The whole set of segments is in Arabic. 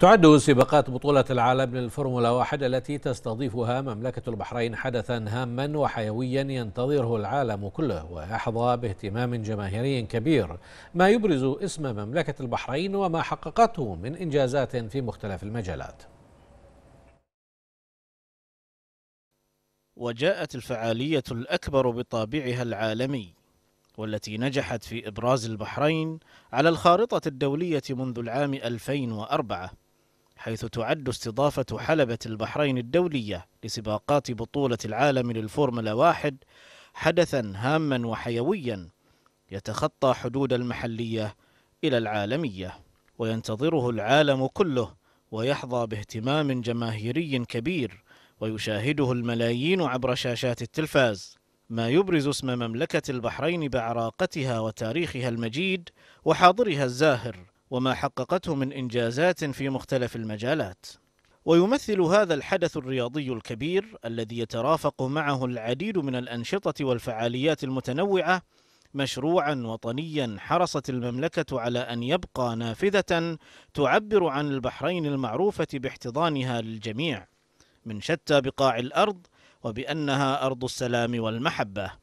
تعد سباقات بطولة العالم للفورمولا واحد التي تستضيفها مملكة البحرين حدثا هاما وحيويا ينتظره العالم كله ويحظى باهتمام جماهيري كبير ما يبرز اسم مملكة البحرين وما حققته من إنجازات في مختلف المجالات وجاءت الفعالية الأكبر بطابعها العالمي والتي نجحت في إبراز البحرين على الخارطة الدولية منذ العام 2004 حيث تعد استضافة حلبة البحرين الدولية لسباقات بطولة العالم للفورمولا واحد حدثا هاما وحيويا يتخطى حدود المحلية إلى العالمية وينتظره العالم كله ويحظى باهتمام جماهيري كبير ويشاهده الملايين عبر شاشات التلفاز ما يبرز اسم مملكة البحرين بعراقتها وتاريخها المجيد وحاضرها الزاهر وما حققته من إنجازات في مختلف المجالات ويمثل هذا الحدث الرياضي الكبير الذي يترافق معه العديد من الأنشطة والفعاليات المتنوعة مشروعا وطنيا حرصت المملكة على أن يبقى نافذة تعبر عن البحرين المعروفة باحتضانها للجميع من شتى بقاع الأرض وبأنها أرض السلام والمحبة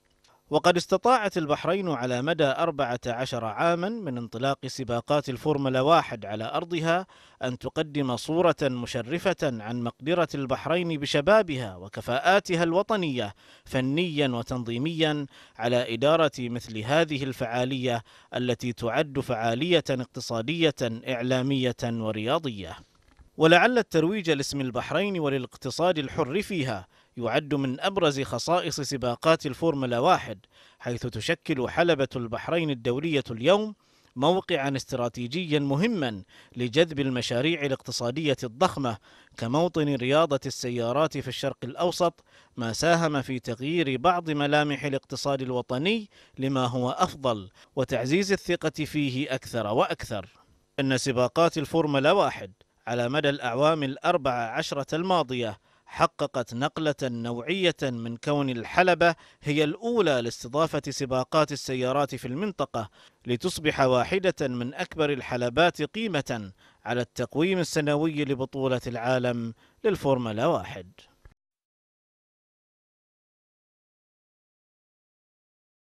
وقد استطاعت البحرين على مدى 14 عاما من انطلاق سباقات الفورمولا واحد على أرضها أن تقدم صورة مشرفة عن مقدرة البحرين بشبابها وكفاءاتها الوطنية فنيا وتنظيميا على إدارة مثل هذه الفعالية التي تعد فعالية اقتصادية إعلامية ورياضية ولعل الترويج لاسم البحرين وللاقتصاد الحر فيها يعد من أبرز خصائص سباقات الفورمولا واحد حيث تشكل حلبة البحرين الدولية اليوم موقعا استراتيجيا مهما لجذب المشاريع الاقتصادية الضخمة كموطن رياضة السيارات في الشرق الأوسط ما ساهم في تغيير بعض ملامح الاقتصاد الوطني لما هو أفضل وتعزيز الثقة فيه أكثر وأكثر إن سباقات الفورمولا واحد على مدى الأعوام الأربع عشرة الماضية حققت نقلة نوعية من كون الحلبة هي الأولى لاستضافة سباقات السيارات في المنطقة لتصبح واحدة من أكبر الحلبات قيمة على التقويم السنوي لبطولة العالم للفورمولا واحد